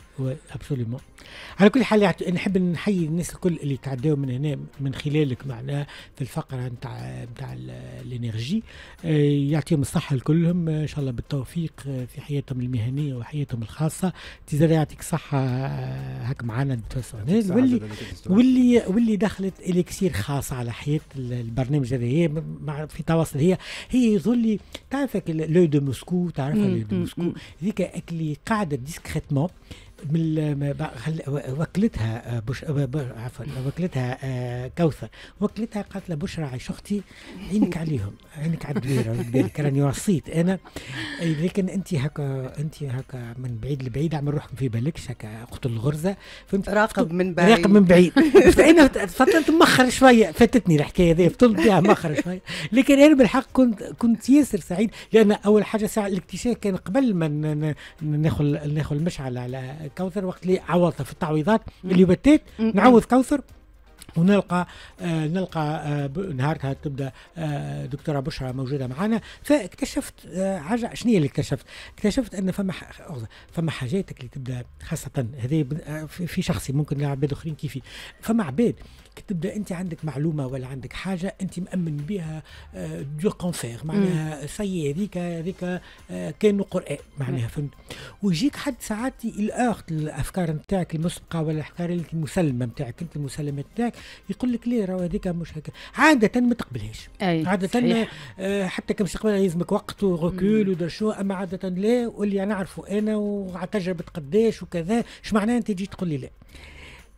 وي absolument. على كل حال يعني نحب نحيي الناس الكل اللي تعداو من هنا من خلالك معنا في الفقره نتاع نتاع الانرجي آه، يعطيهم الصحه لكلهم آه، ان شاء الله بالتوفيق آه، في حياتهم المهنيه وحياتهم الخاصه تيزر يعطيك صحه هاك معنا واللي واللي واللي, واللي دخلت الكسير خاص على حياه البرنامج هذا هي في تواصل هي هي يظل لي تعرفك لو دو موسكو تعرفها لو دو موسكو هذيك اللي قاعده ديسكريتمون من وكلتها آه، بش... آه، عفوا وكلتها آه، كوثر وكلتها قالت لها بشرى عايش اختي عينك عليهم عينك على الدويره راني وصيت انا لكن انت هكا انت هكا من بعيد لبعيد اعمل روحك في بالكش هكا اخت الغرزه فهمت راقب من بعيد راقب من بعيد انا فطنت مخر شويه فاتتني الحكايه هذه فطنت فيها مخر شويه لكن انا بالحق كنت كنت ياسر سعيد لان اول حاجه ساعه الاكتشاف كان قبل ما ناخذ ناخذ المشعل على كوثر وقت اللي عوضتها في التعويضات اللي بتيت نعوض كوثر ونلقى آه، نلقى آه، نهار تبدا آه، دكتوره بشرى موجوده معنا فاكتشفت آه حاجه شنو اللي اكتشفت؟ اكتشفت ان فما فما حاجاتك اللي تبدا خاصه هذه في شخصي ممكن عباد اخرين كيفي فما عباد كي تبدا انت عندك معلومه ولا عندك حاجه انت مامن بها دو كونفير معناها سي هذيك هذيك كانه قران معناها فهمت ويجيك حد ساعات الاخت الافكار نتاعك المسبقه ولا الافكار المسلمه نتاعك انت المسلمه نتاعك يقول لك ليه راه هذيك مش هكا عاده ما تقبلهاش عاده حتى آه حتى يلزمك وقت وركول ودر شو اما عاده لا واللي نعرفه انا وعلى تجربه قداش وكذا اش معناها انت تجي تقول لي لا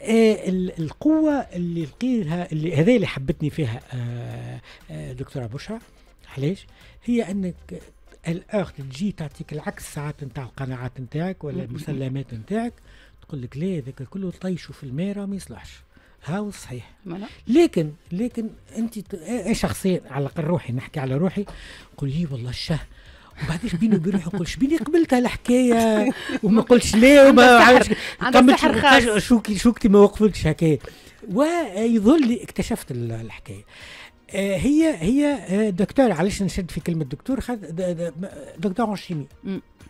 آه القوة اللي لقيتها اللي هذا اللي حبتني فيها آه آه دكتورة بشرى علاش؟ هي انك الاخ تجي تعطيك العكس ساعات نتاع القناعات نتاعك ولا المسلمات نتاعك تقول لك لا هذاك كله طيشه في الماء ما يصلحش هاو صحيح لكن لكن انت شخصيا على الاقل روحي نحكي على روحي قول لي والله الشه وبعدين بيني وبين روحي ايش بيني قبلت الحكايه وما قلتش لا وما عرفتش كملت شوكي شوكتي ما وقفتش هكايا ويظل اكتشفت الحكايه آه، هي هي آه، دكتور علاش نشد في كلمه دكتور دكتور شيمي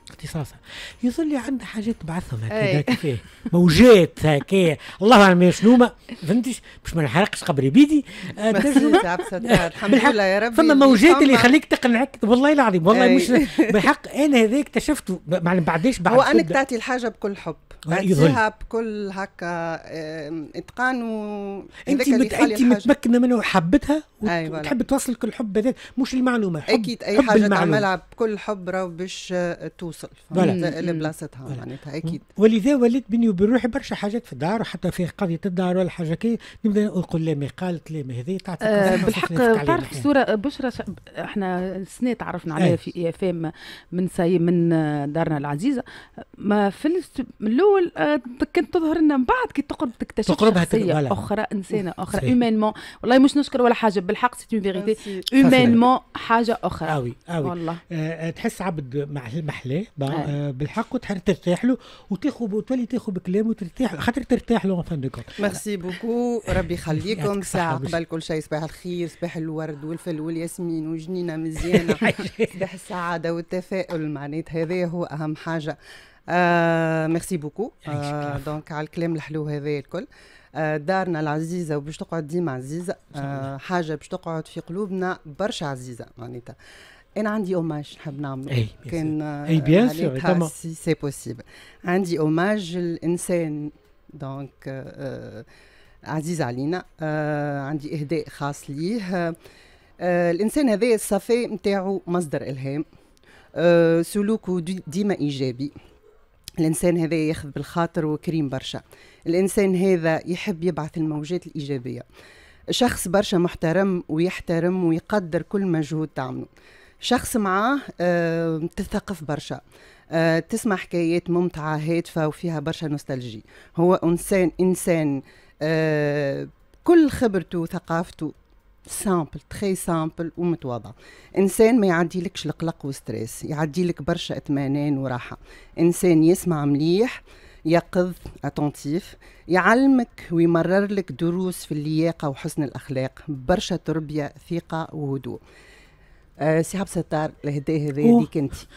اختصاصها يظل لي عندنا حاجات تبعثهم هكا موجات هكا الله اعلم شنو ما فهمتش باش ما نحرقش قبري بيدي آه، آه، الحمد لله يا ربي فما موجات اللي يخليك تقنعك والله العظيم والله مش بالحق انا هذاك اكتشفته معلم بعديش بعد هو انك تعطي الحاجه بكل حب تعطيها آه، بكل هكا اتقان و انت مت... انت متمكنه منها وحبتها وتحب توصل كل الحب هذاك مش المعلومه حب اكيد اي حب حاجه المعلومة. تعملها بكل حب راه باش توصل توصل لبلاصتها معناتها اكيد ولذا وليت بيني وبين روحي برشا حاجات في الدار وحتى في قضيه الدار ولا حاجه كي نبدا نقول لا ما قالت لا ما هذه تعطيك أه بالحق تعرف صوره بشرى احنا السنه تعرفنا عليها في اف ام من ساي من دارنا العزيزه ما في من الاول آه، كانت تظهر لنا من بعد كي تقرب تكتشف تقربها شخصيه اخرى انسانه اخرى هيومانمون والله مش نشكر ولا حاجه بالحق اون فيغيتي هيومانمون حاجه اخرى اوي اوي والله أه تحس عبد محلاه عليه آه بالحق وتحر ترتاح له وتاخذ وتولي تاخذ بكلامه وترتاح خاطر ترتاح له فان ميرسي بوكو ربي يخليكم ساعة قبل كل شيء صباح الخير صباح الورد والفل والياسمين وجنينة مزيانة صباح السعادة والتفاؤل معناتها هذا هو أهم حاجة آه ميرسي بوكو آه دونك على الكلام الحلو هذا الكل آه، دارنا العزيزة وباش تقعد ديما عزيزة آه، حاجة باش تقعد في قلوبنا برشا عزيزة معناتها انا عندي اوماج نحب نعمله اي كان اي بيان سور سي سي بوسيبل عندي اوماج الانسان دونك آه عزيز علينا آه عندي اهداء خاص ليه آه الانسان هذا الصفاء نتاعو مصدر الهام آه سلوكه ديما ايجابي الانسان هذا ياخذ بالخاطر وكريم برشا الانسان هذا يحب يبعث الموجات الايجابيه شخص برشا محترم ويحترم ويقدر كل مجهود تعمله شخص معاه تثقف برشا آه، تسمع حكايات ممتعة هادفة وفيها برشا نوستالجي هو إنسان إنسان آه، كل خبرته وثقافته سامبل تخي سامبل ومتواضع انسان ما يعديلكش القلق وستريس يعديلك برشا اطمئنان وراحه انسان يسمع مليح يقظ اتونتيف يعلمك ويمرر لك دروس في اللياقه وحسن الاخلاق برشا تربيه ثقه وهدوء آه، سي حب ستار لهديه ليك انت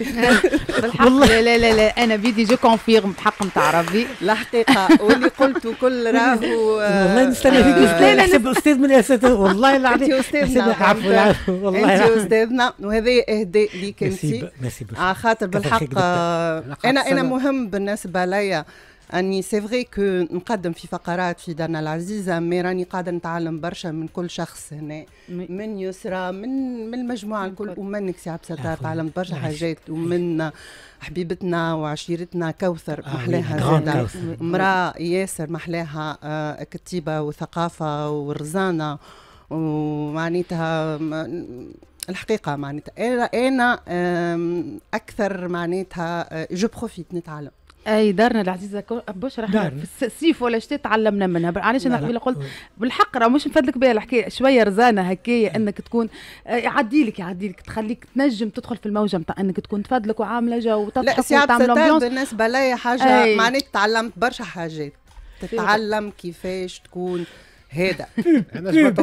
بالحق لا لا لا, لا انا بيدي جو كونفيرم بحق نتاع ربي الحقيقه واللي قلته كل راهو آه، والله نستنى فيك آه، استاذ نحسب استاذ من الاساتذه والله العظيم انت استاذنا عفوا العفو والله انت استاذنا وهذا اهداء ليك انت على خاطر بالحق انا انا مهم بالنسبه ليا اني سي فغي كو نقدم في فقرات في دارنا العزيزه مي راني قاعده نتعلم برشا من كل شخص هنا يعني من يسرى من من المجموعه الكل ومنك سي عبد الستار تعلمت برشا حاجات ومن حبيبتنا وعشيرتنا كوثر آه محلاها زاده امراه ياسر محلاها آه، كتيبه وثقافه ورزانه ومعناتها الحقيقه معناتها انا اكثر معناتها جو آه، بروفيت نتعلم اي دارنا العزيزه بشرى في الصيف ولا الشتاء تعلمنا منها علاش انا قبيله قلت بالحق راه مش نفدلك بها الحكايه شويه رزانه هكايا انك تكون آه، يعدي لك يعدي لك تخليك تنجم تدخل في الموجه نتاع انك تكون تفدلك وعامله جو وتضحك وتعمل امبيونس بالنسبه لي حاجه معناتها تعلمت برشا حاجات تتعلم كيفاش تكون هذا انا جو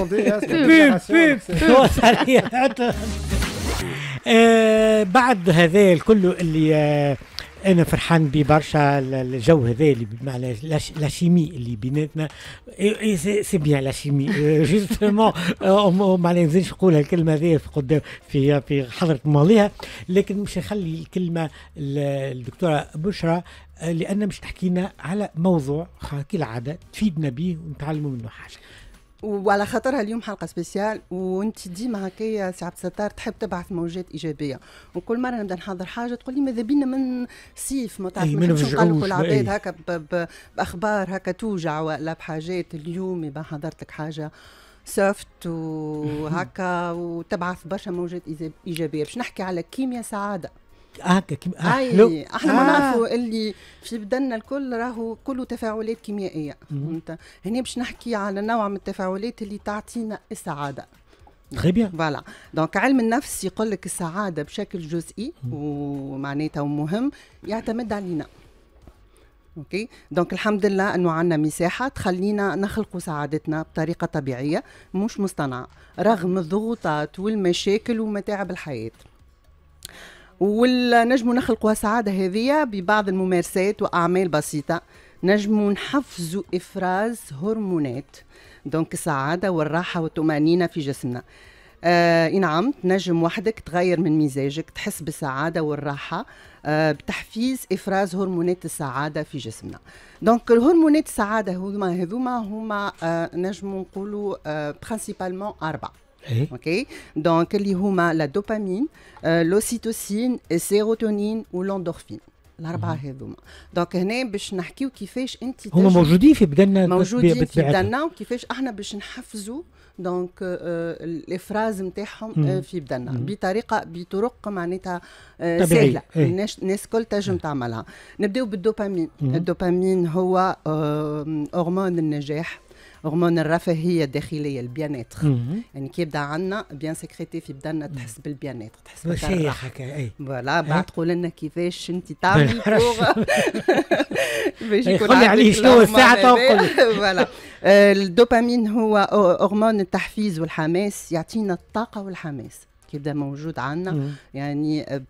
آه، بعد هذا الكل اللي آه، انا فرحان ببرشا الجو هذا اللي مع لا شيمي اللي بيناتنا سي بيان لا شيمي جوستومون ما نزيدش نقول الكلمه هذه في قدام في في حضره ماضيها لكن مش نخلي الكلمه للدكتوره بشرى لان مش تحكينا على موضوع كالعاده تفيدنا به ونتعلموا منه حاجه وعلى خاطرها اليوم حلقه سبيسيال وانت ديما هكايا سي عبد الستار تحب تبعث موجات ايجابيه وكل مره نبدا نحضر حاجه تقول لي ماذا بينا من سيف ما تعرف إيه، من نقلقوا العباد إيه. هكا باخبار هكا توجع ولا بحاجات اليوم يبقى حضرت لك حاجه سوفت وهكا وتبعث برشا موجات ايجابيه باش نحكي على كيمياء سعاده هكا كيما اي احنا ما آه. نعرفوا اللي في بدلنا الكل راهو كله تفاعلات كيميائيه فهمت هنا باش نحكي على نوع من التفاعلات اللي تعطينا السعاده تري بيان فوالا دونك علم النفس يقول لك السعاده بشكل جزئي ومعناتها ومهم يعتمد علينا اوكي دونك الحمد لله انه عندنا مساحه تخلينا نخلقوا سعادتنا بطريقه طبيعيه مش مصطنعه رغم الضغوطات والمشاكل ومتاعب الحياه نجمو نخلقوا سعادة هذه ببعض الممارسات وأعمال بسيطة نجمو نحفزوا إفراز هرمونات دونك السعادة والراحة والطمأنينة في جسمنا آه نعم تنجم وحدك تغير من مزاجك تحس بالسعادة والراحة آه بتحفيز إفراز هرمونات السعادة في جسمنا دونك الهرمونات السعادة هما هذوما هما آه نجم نقولوا آه برينسيبالمون أربعة إيه؟ اوكي دونك اللي هما لا دوبامين لوسيتوسين السيروتونين والاندورفين الاربعه هذوما دونك هنا باش نحكيو كيفاش انت هما موجودين في بدلنا موجودين في بدلنا وكيفاش احنا باش نحفزوا دونك الافراز نتاعهم آه، في بدلنا بطريقه بطرق معناتها آه، سهله ايه. الناس الكل تنجم تعملها نبداو بالدوبامين الدوبامين هو هرمون آه، النجاح هرمون الرفاهيه الداخليه البيانات يعني كي يبدا عندنا بيان سيكريتي في بدنا تحس بالبيانات تحس بالراحه اي فوالا بعد تقول لنا كيفاش انت تعمل باش يكون عليه شنو الساعه توقف فوالا آه، الدوبامين هو هرمون التحفيز والحماس يعطينا الطاقه والحماس كيبدا موجود عندنا يعني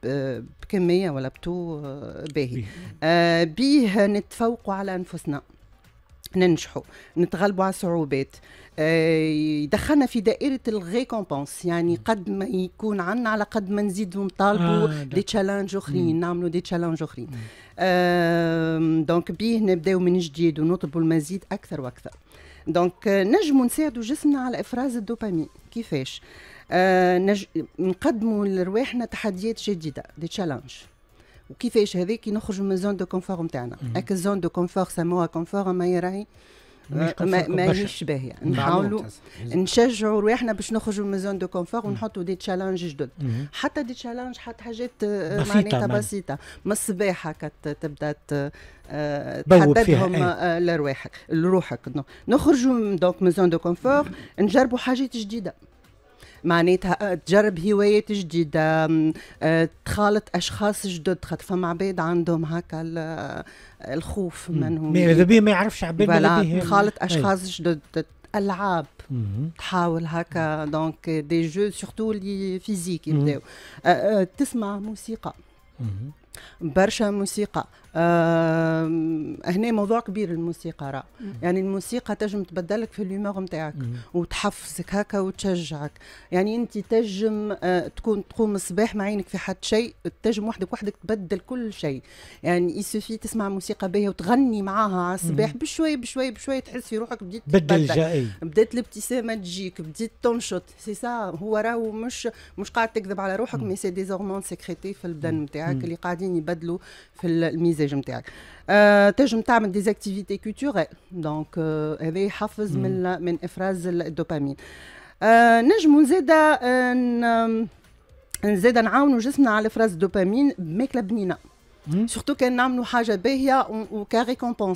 بكميه ولا بتو آه، باهي آه، بيه نتفوقوا على انفسنا ننجحوا نتغلبوا على الصعوبات يدخلنا آه، في دائرة الريكومبونس يعني قد ما يكون عنا على قد ما نزيدوا نطالبوا آه دي تشالنج اخرين نعملوا دي تشالنج اخرين دونك بيه نبداو من جديد ونطلبوا المزيد اكثر واكثر دونك آه، نجموا نساعدوا جسمنا على افراز الدوبامين كيفاش آه، نقدموا لرواحنا تحديات جديده دي تشالنج وكيفاش هذيك نخرجوا من زون دو كونفور نتاعنا هاك زون دو كونفور سموها كونفور ما يراهي ماهيش باهيه نحاولوا نشجعوا رواحنا باش نخرجوا من زون دو كونفور ونحطوا دي تشالنج جدد حتى دي تشالنج حتى حاجات آه، معناتها بسيطه من الصباح هكا تبدا آه، تحددهم آه، لرواحك لروحك نخرجوا دونك من زون دو كونفور نجربوا حاجات جديده معناتها آه، تجرب هوايات جديده آه، تخالط اشخاص جدد خاطر فما عباد عندهم هكا آه، الخوف منهم ماذا بيه ما يعرفش عباد ماذا تخالط اشخاص جدد العاب تحاول هكا دونك دي جو سورتو اللي فيزيك يبداو تسمع موسيقى برشا موسيقى هنا موضوع كبير الموسيقى راه يعني الموسيقى تجم تبدلك في الهيومور نتاعك وتحفزك هكا وتشجعك يعني انت تجم آه، تكون تقوم الصباح ما عينك في حد شيء تجم وحدك وحدك تبدل كل شيء يعني يسوفي تسمع موسيقى باهيه وتغني معاها على الصباح بشوي بشوي بشوي تحس في روحك بديت تبدل بدات الابتسامه تجيك بديت تنشط سي سا هو راهو مش مش قاعد تكذب على روحك مي سي دي هرمون سيكريتي في البدن نتاعك اللي قاعدين يبدلوا في الميزان المزاج نتاعك آه، تنجم تعمل ديزاكتيفيتي كولتوريل دونك هذا يحفز من من افراز الدوبامين آه زادا نزيد آه، نعاونوا جسمنا على افراز الدوبامين بماكله بنينه سورتو كان نعملوا حاجه باهيه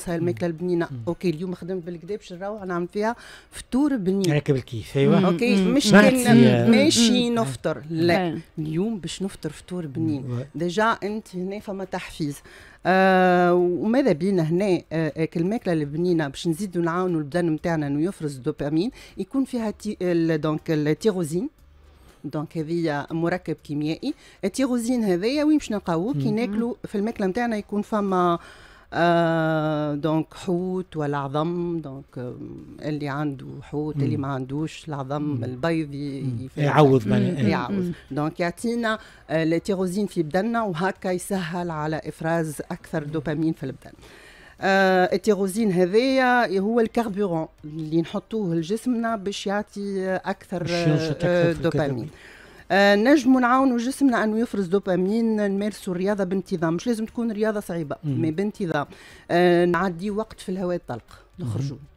هاي الماكله البنينه اوكي اليوم خدمت بالكدا باش نروح نعمل فيها فطور بنين هكا بالكيف ايوه اوكي مش كان ماشي نفطر لا اليوم باش نفطر فطور بنين ديجا انت هنا فما تحفيز آه وماذا بينا هنا آه البنينه باش نزيدوا نعاونوا البدن نتاعنا انه يفرز الدوبامين يكون فيها تي دونك التيروزين دونك هذه مركب كيميائي التيروزين هذايا وين باش نلقاوه كي ناكلو في الماكله نتاعنا يكون فما آه دونك حوت ولا عظم دونك آه اللي عنده حوت اللي ما عندوش العظم البيض يعوض يعوض دونك يعطينا التيروزين آه، في بدننا وهكا يسهل على افراز اكثر دوبامين في البدن آه، التيروزين هذايا هو الكربورون اللي نحطوه لجسمنا باش يعطي اكثر آه، دوبامين آه نجم نعاونوا جسمنا انه يفرز دوبامين نمارسوا الرياضه بانتظام مش لازم تكون رياضه صعيبه مي بانتظام آه نعدي وقت في الهواء الطلق نخرجوا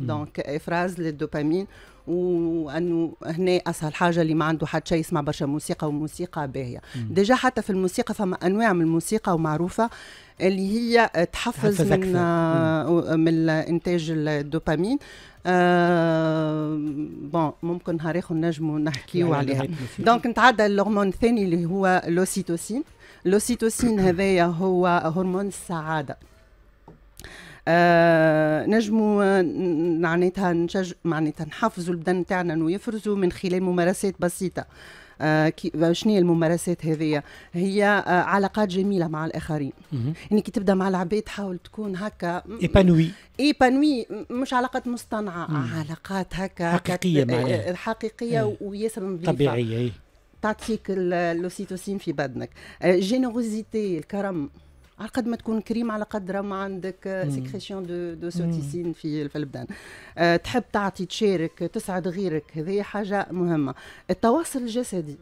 دونك افراز للدوبامين وانه هنا اسهل حاجه اللي ما عنده حد شيء يسمع برشا موسيقى وموسيقى باهيه ديجا حتى في الموسيقى فما انواع من الموسيقى ومعروفه اللي هي تحفز من آه، من انتاج الدوبامين آه بون ممكن نهار اخر نجموا نحكيو عليها دونك نتعدى الهرمون الثاني اللي هو لوسيتوسين لوسيتوسين هذايا هو هرمون السعاده آه، نجموا آه، معناتها نشج معناتها نحفزوا البدن تاعنا انه يفرزوا من خلال ممارسات بسيطه آه شنو هي الممارسات هذه هي آه علاقات جميله مع الاخرين يعني كي تبدا مع العباد تحاول تكون هكا ايبانوي ايبانوي مش علاقات مصطنعه مم. علاقات هكا حقيقيه معناها حقيقيه إيه. وياسر طبيعيه إيه. تعطيك اللوسيتوسين في بدنك آه، جينيروزيتي الكرم على قد ما تكون كريم على قد ما عندك سيكريسيون دو دو سوتيسين في البلدان البدن أه تحب تعطي تشارك تسعد غيرك هذه حاجه مهمه التواصل الجسدي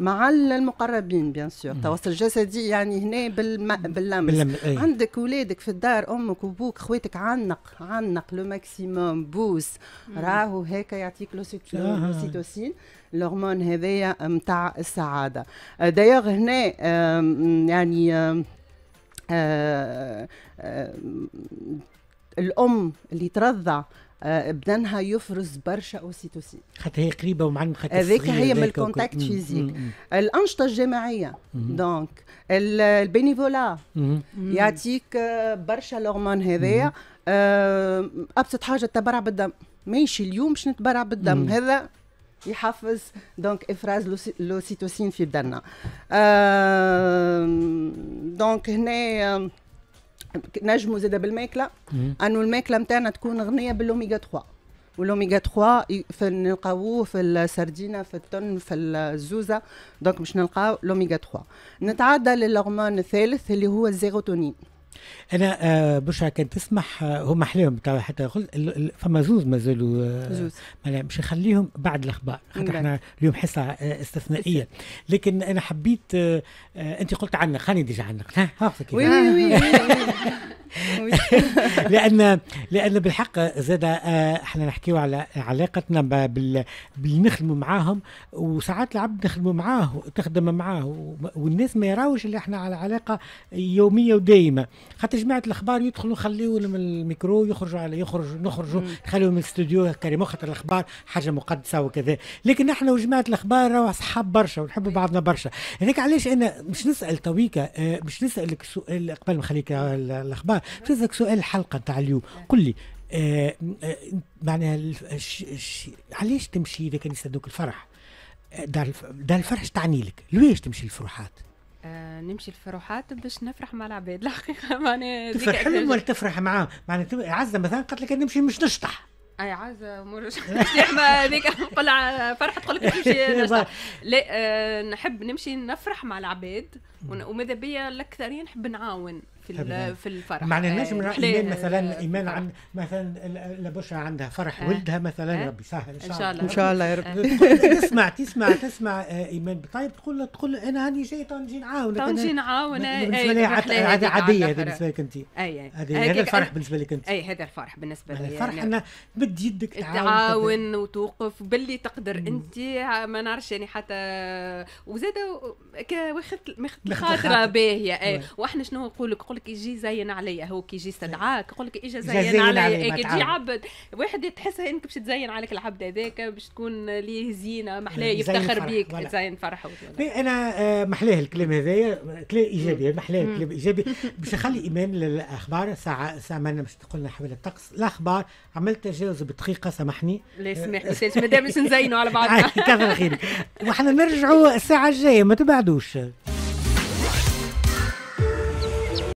مع المقربين بيان سور التواصل الجسدي يعني هنا بالم... باللمس باللم... أي. عندك ولادك في الدار امك وبوك خواتك عنق عنق لو ماكسيموم بوس راهو هكا يعطيك لو سيتوسين الهرمون هذايا نتاع السعاده دايوغ آه، هنا يعني آه، آه، آه، الام اللي ترضع بدنها يفرز برشا اوسيتوسين خاطر هي قريبه ومعلم خاطر هذيك هي من الكونتاكت فيزيك الانشطه الجماعيه دونك البينيفولا يعطيك برشا الهرمون هذايا ابسط حاجه التبرع بالدم ماشي اليوم باش نتبرع بالدم هذا يحفز دونك افراز لوسيتوسين في بدننا دونك هنا نجمو زاد بالماكله انه الماكله نتاعنا تكون غنيه بالاوميغا 3 والاوميغا 3 نلقاوه في السردينه في التن في الزوزه دونك باش نلقاو الاوميغا 3 نتعدى للهرمون الثالث اللي هو الزيروتونين انا آه، برشا كان تسمح آه، هم تاع حتى فما زوز مازالوا آه، زوز مش نخليهم بعد الاخبار خاطر نعم. احنا اليوم حصه استثنائيه لكن انا حبيت انت قلت عنك خليني ديجا عنك ها وي وي وي لان لان بالحق زاد آه، احنا نحكيو على علاقتنا باللي نخدموا معاهم وساعات العبد نخدموا معاه تخدم معاه والناس ما يراوش اللي احنا على علاقه يوميه ودائمه خاطر جماعه الاخبار يدخلوا خليونا من الميكرو يخرجوا على يخرجوا نخرجوا خليونا من الاستوديو كريم خاطر الاخبار حاجه مقدسه وكذا لكن احنا وجماعه الاخبار راهو اصحاب برشا ونحبوا أيوة. بعضنا برشا هذاك علاش انا مش نسال تويكا آه، مش نسالك سؤال قبل ما نخليك الاخبار بتسالك سؤال الحلقه نتاع اليوم قل لي آه, آه، معناها علاش تمشي اذا كان يسدوك الفرح آه، دار دار الفرح تعني لك لويش تمشي الفروحات آه، نمشي الفروحات باش نفرح مع العباد الحقيقه معناها تفرح لهم ولا تفرح معاهم معناها عزه مثلا قالت لك نمشي مش نشطح اي عازه امور يعني ما هذيك نقول فرحه تقول لك نمشي لا نحب نمشي نفرح مع العباد وماذا بيا الاكثرين نحب نعاون في في الفرح ما آه، عندناش ايمان مثلا آه، ايمان عن مثلا لبشرى عندها فرح آه. ولدها مثلا آه. ربي سهل ان شاء الله ان شاء الله يا رب آه. تسمع تسمع تسمع ايمان طيب تقول تقول انا هاني جاي تو نجي نعاونك تو نجي نعاون بالنسبه إيه، إيه، لي عاديه هذه بالنسبه لك انت اي هذا الفرح بالنسبه لك انت اي هذا الفرح بالنسبه لي الفرح يعني انا بد يدك تعاون وتوقف باللي تقدر انت ما نعرفش يعني حتى وزاد واخذ الخاطره باهيه واحنا شنو نقول لك يقول لك يجي زين عليا هو كي يجي استدعاك يقول لك اجا زين, زين عليا كي تجي عبد واحد تحسها انك باش تزين عليك العبد هذاك باش تكون ليه زينه محلاه يفتخر بيك زين فرحه انا آه، محلاه الكلام هذايا كلام ايجابي محلاه الكلام ايجابي باش نخلي ايمان للاخبار ساعه ساعه ما باش قلنا حول الطقس الاخبار عملت تجاوز بدقيقه سامحني لا آه، سامحني مادام باش نزينوا على بعضنا كثر خيرك وحنا نرجعوا الساعه الجايه ما تبعدوش